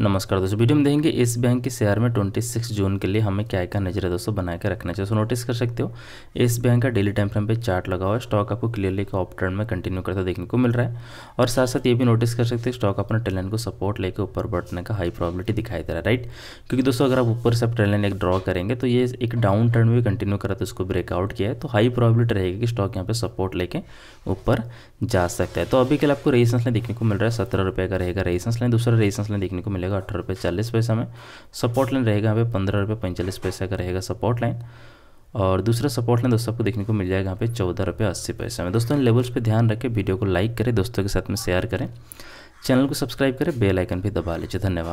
नमस्कार दोस्तों वीडियो में देखेंगे इस बैंक के शेयर में 26 जून के लिए हमें क्या क्या नजर दोस्तों बना के रखना चाहिए नोटिस कर सकते हो इस बैंक का डेली टाइम फ्रेम पे चार्ट लगा हुआ है स्टॉक आपको क्लियरली के ट्रेंड में कंटिन्यू करता देखने को मिल रहा है और साथ साथ ये भी नोटिस कर सकते हो स्टॉक अपने ट्रेन को सपोर्ट लेकर ऊपर बढ़ने का हाई प्रॉबिलिटी दिखाई दे रहा है राइट क्योंकि दोस्तों अगर आप ऊपर से आप ट्रेन एक ड्रॉ करेंगे तो ये एक डाउन टर्न में भी कंटिन्यू करा था उसको ब्रेकआउट किया है तो हाई प्रॉबिलिटी रहेगी कि स्टॉक यहाँ पर सपोर्ट लेके ऊपर जा सकता है तो अभी के लिए आपको रेजिस्टेंस लाइन देखने को मिल रहा है सत्रह का रहेगा रेजिस्टेंस लाइन दूसरा रेजिस्टेंस लाइन देखने को मिलेगा मिलेगा अठारह रुपये चालीस पैसा में सपोर्ट लाइन रहेगा यहाँ पे पंद्रह रुपये पैंतालीस पैसा का रहेगा सपोर्ट लाइन और दूसरा सपोर्ट लाइन दोस्तों आपको देखने को मिल जाएगा यहाँ पे चौदह रुपये अस्सी पैसा में दोस्तों इन लेवल्स पर ध्यान रखें वीडियो को लाइक करें दोस्तों के साथ में शेयर करें चैनल को सब्सक्राइब करें बेलाइकन भी दबा लीजिए धन्यवाद